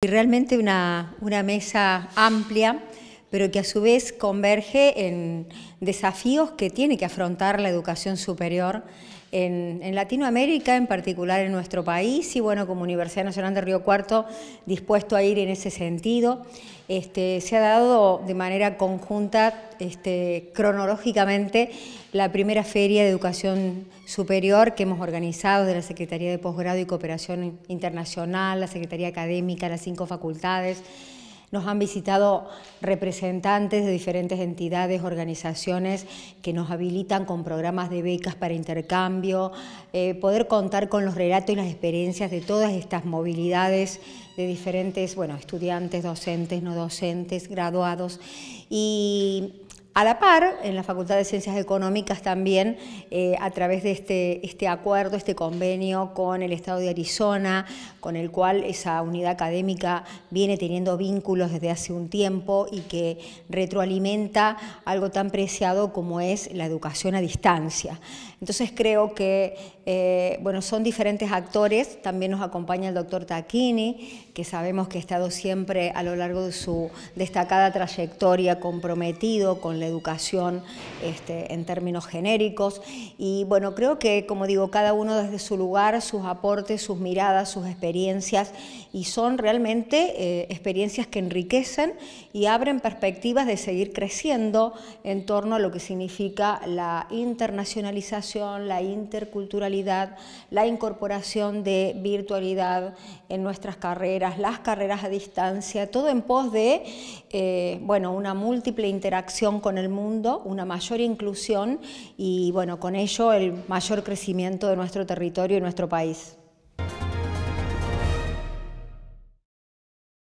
Y realmente una, una mesa amplia pero que a su vez converge en desafíos que tiene que afrontar la educación superior en, Latinoamérica, en particular en nuestro país, y bueno, como Universidad Nacional de Río Cuarto, dispuesto a ir en ese sentido. Este, se ha dado de manera conjunta, este, cronológicamente, la primera feria de educación superior que hemos organizado de la Secretaría de Posgrado y Cooperación Internacional, la Secretaría Académica, las cinco facultades, nos han visitado representantes de diferentes entidades, organizaciones que nos habilitan con programas de becas para intercambio, eh, poder contar con los relatos y las experiencias de todas estas movilidades de diferentes bueno, estudiantes, docentes, no docentes, graduados. Y a la par, en la Facultad de Ciencias Económicas también, eh, a través de este, este acuerdo, este convenio con el Estado de Arizona, con el cual esa unidad académica viene teniendo vínculos desde hace un tiempo y que retroalimenta algo tan preciado como es la educación a distancia. Entonces creo que, eh, bueno, son diferentes actores, también nos acompaña el doctor Taquini, que sabemos que ha estado siempre a lo largo de su destacada trayectoria comprometido con la educación este, en términos genéricos. Y bueno, creo que, como digo, cada uno desde su lugar, sus aportes, sus miradas, sus experiencias, y son realmente eh, experiencias que enriquecen y abren perspectivas de seguir creciendo en torno a lo que significa la internacionalización, la interculturalidad, la incorporación de virtualidad en nuestras carreras, las carreras a distancia, todo en pos de eh, bueno, una múltiple interacción con con el mundo, una mayor inclusión y bueno, con ello el mayor crecimiento de nuestro territorio y nuestro país.